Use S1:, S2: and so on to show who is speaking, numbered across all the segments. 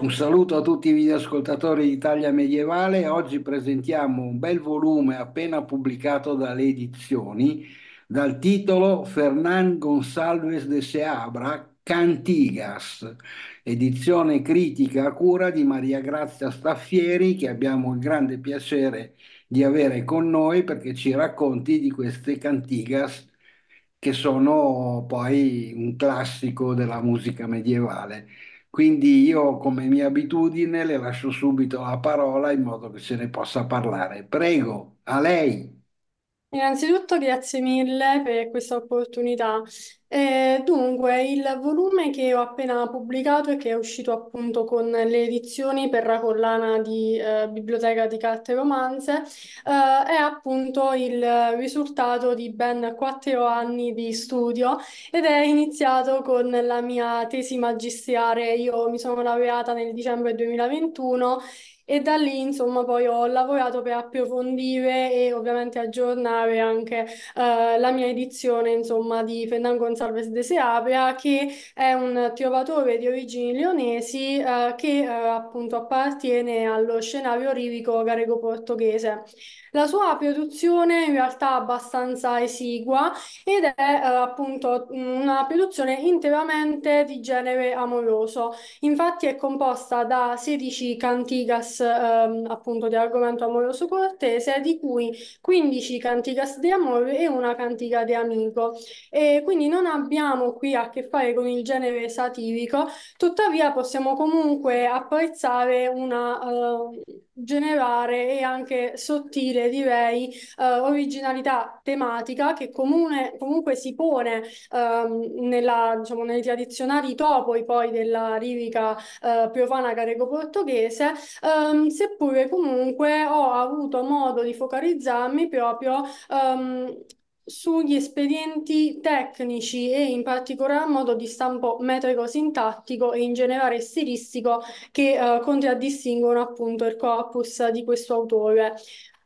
S1: Un saluto a tutti i videoascoltatori d'Italia Medievale. Oggi presentiamo un bel volume appena pubblicato dalle edizioni dal titolo Fernán González de Seabra, Cantigas, edizione critica a cura di Maria Grazia Staffieri che abbiamo il grande piacere di avere con noi perché ci racconti di queste cantigas che sono poi un classico della musica medievale. Quindi io come mia abitudine le lascio subito la parola in modo che se ne possa parlare. Prego, a lei.
S2: Innanzitutto grazie mille per questa opportunità. Eh, dunque, il volume che ho appena pubblicato e che è uscito appunto con le edizioni per la collana di eh, Biblioteca di Carte e Romanze, eh, è appunto il risultato di ben quattro anni di studio ed è iniziato con la mia tesi magistrale. Io mi sono laureata nel dicembre 2021 e da lì, insomma, poi ho lavorato per approfondire e ovviamente aggiornare anche eh, la mia edizione, insomma, di Fernando Gonzalez Gonsalves de Seabra, che è un trovatore di origini leonesi eh, che eh, appunto appartiene allo scenario rivico garego portoghese La sua produzione in realtà è abbastanza esigua ed è eh, appunto una produzione interamente di genere amoroso. Infatti è composta da 16 cantigas ehm, appunto di argomento amoroso cortese, di cui 15 cantigas di amore e una cantiga di amico. E quindi non non abbiamo qui a che fare con il genere satirico, tuttavia possiamo comunque apprezzare una uh, generale e anche sottile, direi, uh, originalità tematica che comune, comunque si pone uh, nella, diciamo, nei tradizionali topoi poi della lirica uh, eh, piovana greco-portoghese, um, seppure comunque ho avuto modo di focalizzarmi proprio um, sugli espedienti tecnici e in particolar modo di stampo metrico-sintattico e in generale stilistico che eh, contraddistinguono appunto il corpus di questo autore.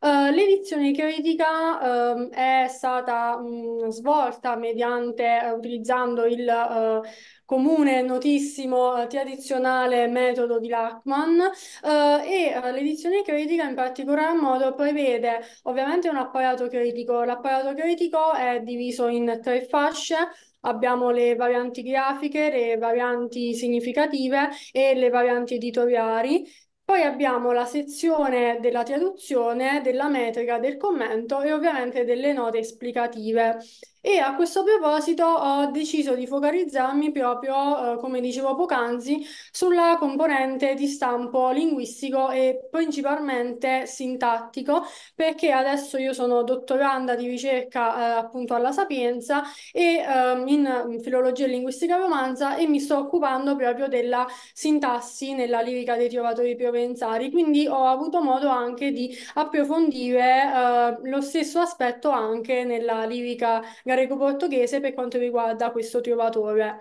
S2: Uh, l'edizione critica uh, è stata mh, mm, svolta mediante, eh, utilizzando il uh, comune, notissimo, eh, tradizionale metodo di Lachman eh, e eh, l'edizione critica in particolar modo prevede ovviamente un apparato critico. L'apparato critico è diviso in tre fasce, abbiamo le varianti grafiche, le varianti significative e le varianti editoriali. Poi abbiamo la sezione della traduzione, della metrica, del commento e ovviamente delle note esplicative. E a questo proposito ho deciso di focalizzarmi proprio, eh, come dicevo poc'anzi, sulla componente di stampo linguistico e principalmente sintattico, perché adesso io sono dottoranda di ricerca eh, appunto alla Sapienza e eh, in filologia e linguistica romanza e mi sto occupando proprio della sintassi nella lirica dei trovatori provenzali, quindi ho avuto modo anche di approfondire eh, lo stesso aspetto anche nella lirica greco-portoghese per quanto riguarda questo trovatore.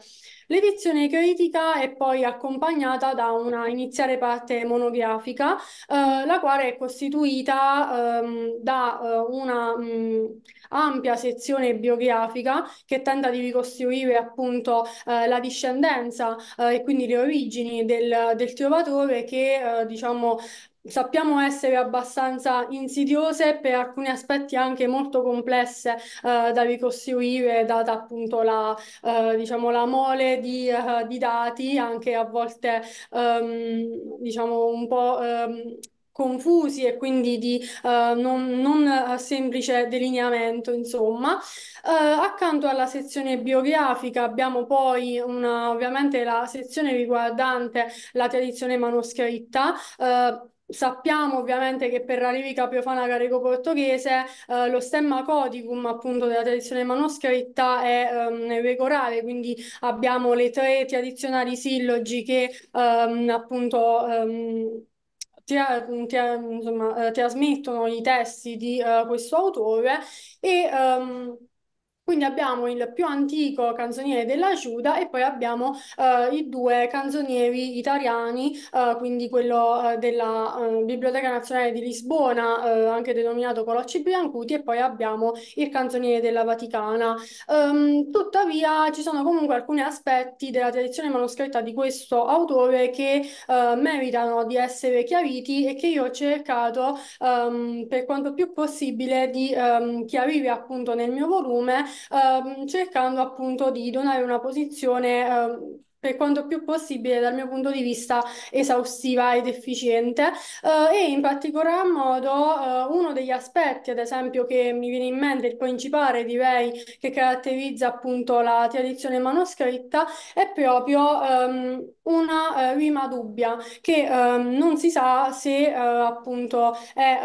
S2: L'edizione critica è poi accompagnata da una iniziale parte monografica, eh, la quale è costituita ehm, da eh, una mh, mm, ampia sezione biografica che tenta di ricostruire appunto eh, la discendenza eh, e quindi le origini del, del trovatore che eh, diciamo sappiamo essere abbastanza insidiose per alcuni aspetti anche molto complesse eh, da ricostruire, data appunto la, eh, diciamo, la mole di, uh, di, dati, anche a volte um, diciamo un po'. Um, confusi e quindi di uh, non, non eh, semplice delineamento, insomma. Uh, accanto alla sezione biografica abbiamo poi una, ovviamente la sezione riguardante la tradizione manoscritta. Uh, Sappiamo ovviamente che per la lirica profana greco-portoghese eh, lo stemma codicum appunto della tradizione manoscritta è um, ehm, irregolare, quindi abbiamo le tre tradizionali sillogi che um, appunto um, tra, tra, insomma, eh, trasmettono i testi di uh, questo autore e quindi abbiamo il più antico canzoniere della Giuda e poi abbiamo eh, i due canzonieri italiani, eh, quindi quello eh, della eh, Biblioteca Nazionale di Lisbona, eh, anche denominato Colocci Biancuti, e poi abbiamo il canzoniere della Vaticana. Um, tuttavia ci sono comunque alcuni aspetti della tradizione manoscritta di questo autore che eh, meritano di essere chiariti e che io ho cercato um, per quanto più possibile di um, chiarire appunto nel mio volume ehm, cercando appunto di donare una posizione ehm, per quanto più possibile dal mio punto di vista esaustiva ed efficiente uh, e in particolar modo uh, uno degli aspetti ad esempio che mi viene in mente il principale direi che caratterizza appunto la tradizione manoscritta è proprio um, una uh, rima dubbia che um, non si sa se appunto è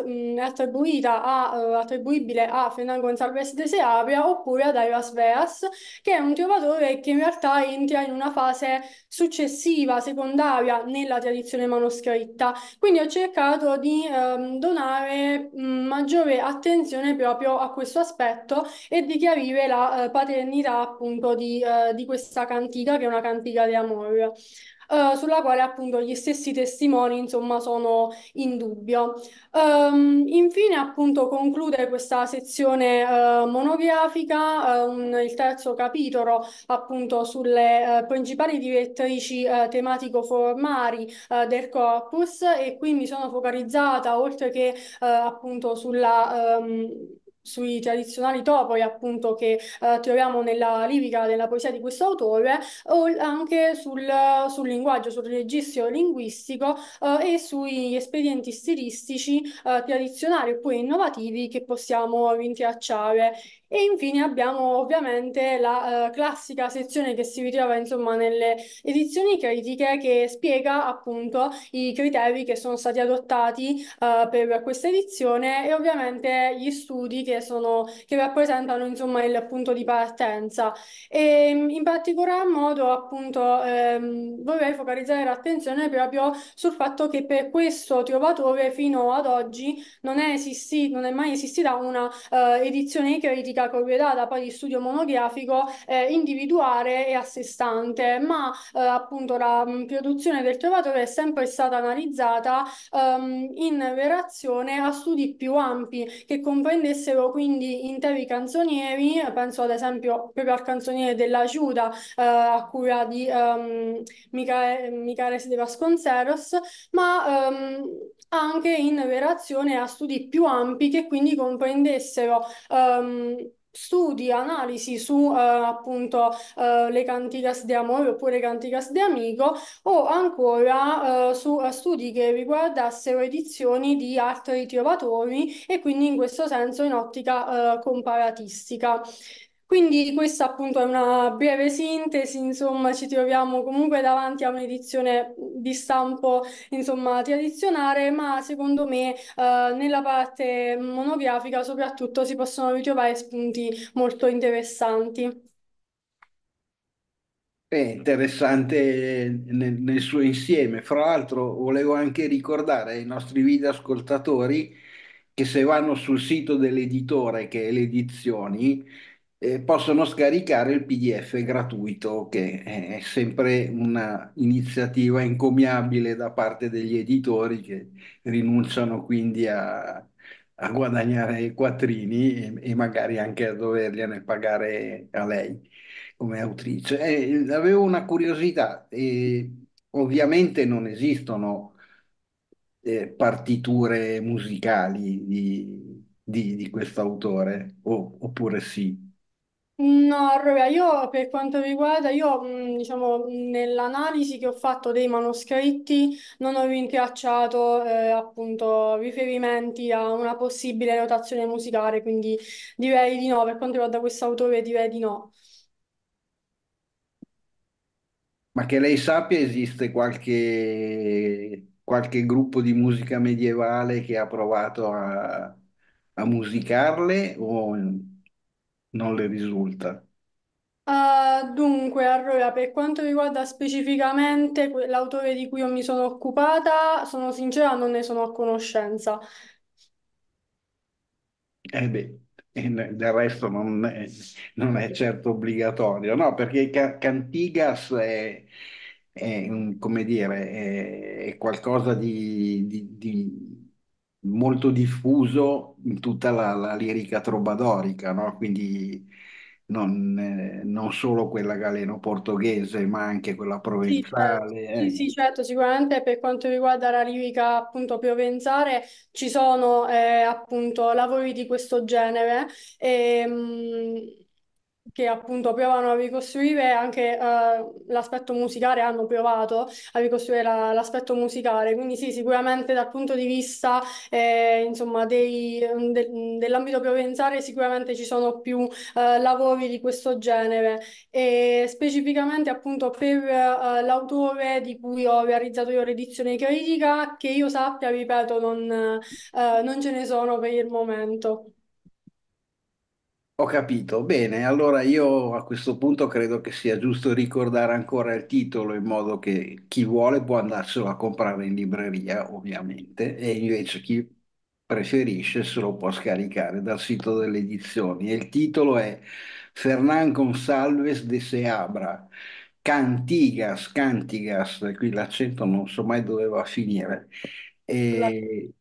S2: mm, attribuita a, attribuibile a Fernando González de Seabria oppure ad Aivas Veas che è un trovatore che in realtà entra in una una fase successiva, secondaria nella tradizione manoscritta. Quindi ho cercato di ehm, donare mh, mm, maggiore attenzione proprio a questo aspetto e di chiarire la eh, paternità appunto di, eh, di questa cantica che è una cantica di amore eh, sulla quale appunto gli stessi testimoni insomma sono in dubbio. Um, infine appunto conclude questa sezione eh, monografica eh, un, il terzo capitolo appunto sulle eh, principali direttrici eh, tematico-formari eh, del corpus e qui mi sono focalizzata oltre che appunto sulla... Um, sui tradizionali topoi, appunto, che eh, troviamo nella lirica della poesia di questo autore, o anche sul, sul linguaggio, sul registro linguistico eh, e sugli espedienti stilistici eh, tradizionali oppure innovativi che possiamo rintracciare e infine abbiamo ovviamente la eh, classica sezione che si ritrova insomma nelle edizioni critiche che spiega appunto i criteri che sono stati adottati eh, per questa edizione e ovviamente gli studi che, sono, che rappresentano insomma il punto di partenza. E in particolar modo appunto ehm, vorrei focalizzare l'attenzione proprio sul fatto che per questo trovatore fino ad oggi non è, esisti- non è mai esistita una eh, edizione critica specifica corredata poi di studio monografico eh, individuare e a sé stante, ma eh, appunto la mh, mm, produzione del trovatore è sempre stata analizzata um, in relazione a studi più ampi che comprendessero quindi interi canzonieri, penso ad esempio proprio al canzoniere della Giuda eh, a cura di um, ehm, Michele, Michele De Vasconcelos, ma um, anche in relazione a studi più ampi che quindi comprendessero um, studi, analisi su uh, appunto uh, le cantigas di amore oppure cantigas di amico o ancora uh, su studi che riguardassero edizioni di altri trovatori e quindi in questo senso in ottica comparatistica. Quindi questa appunto è una breve sintesi, insomma ci troviamo comunque davanti a un'edizione di stampo insomma tradizionale, ma secondo me eh, nella parte monografica soprattutto si possono ritrovare spunti molto interessanti.
S1: È interessante eh, nel, nel suo insieme. Fra l'altro volevo anche ricordare ai nostri videoascoltatori che se vanno sul sito dell'editore, che è l'edizioni, possono scaricare il PDF gratuito, che è sempre un'iniziativa encomiabile da parte degli editori che rinunciano quindi a, a guadagnare i quattrini e, e, magari anche a dovergliene pagare a lei come autrice. Eh, avevo una curiosità, eh, ovviamente non esistono eh, partiture musicali di, di, di questo autore, oh, oppure sì?
S2: No, allora, io per quanto riguarda, io diciamo nell'analisi che ho fatto dei manoscritti non ho rintracciato eh, appunto riferimenti a una possibile notazione musicale, quindi direi di no, per quanto riguarda questo autore direi di no.
S1: Ma che lei sappia esiste qualche, qualche gruppo di musica medievale che ha provato a, a musicarle o non le risulta.
S2: Uh, dunque, allora, per quanto riguarda specificamente que- l'autore di cui io mi sono occupata, sono sincera, non ne sono a conoscenza.
S1: Eh beh, del resto non è, non è certo obbligatorio, no, perché Ca- Cantigas è, è un- come dire, è, è qualcosa di, di- di- molto diffuso in tutta la, la lirica trobadorica, no? Quindi non, eh, non solo quella galeno-portoghese, ma anche quella Sì, certo. provenzale. Sì, eh. sì,
S2: certo, sicuramente per quanto riguarda la lirica appunto piovenzale ci sono eh, appunto lavori di questo genere. e, ehm, che appunto provano a ricostruire anche uh, l'aspetto musicale, hanno provato a ricostruire la, l'aspetto musicale, quindi sì, sicuramente dal punto di vista eh, insomma, dei, de, dell'ambito provenzale sicuramente ci sono più uh, lavori di questo genere e specificamente appunto per uh, l'autore di cui ho realizzato io l'edizione critica, che io sappia, ripeto, non, non ce ne sono per il momento.
S1: Ho capito. Bene, allora io a questo punto credo che sia giusto ricordare ancora il titolo in modo che chi vuole può andarselo a comprare in libreria, ovviamente, e invece chi preferisce se lo può scaricare dal sito delle edizioni. E il titolo è Fernán González de Seabra, Cantigas, Cantigas, qui l'accento non so mai dove va a finire. E-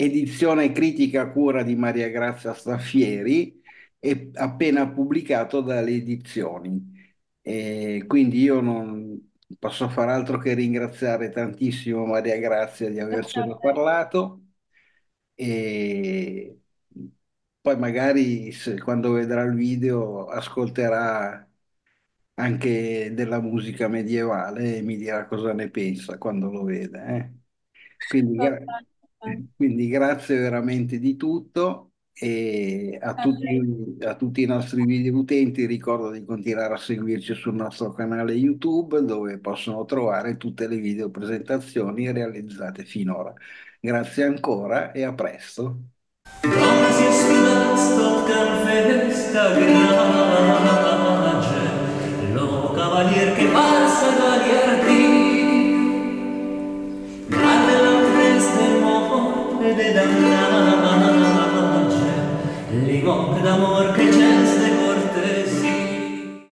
S1: Edizione critica a cura di Maria Grazia Staffieri e appena pubblicato dalle edizioni. E quindi io non posso far altro che ringraziare tantissimo Maria Grazia di avercene parlato e poi magari se, quando vedrà il video ascolterà anche della musica medievale e mi dirà cosa ne pensa quando lo vede. Eh? Quindi, gra- quindi grazie veramente di tutto e a tutti, a tutti, i nostri video utenti ricordo di continuare a seguirci sul nostro canale YouTube dove possono trovare tutte le video presentazioni realizzate finora. Grazie ancora e a presto.
S2: de la nada. Ligok d'amor che c'è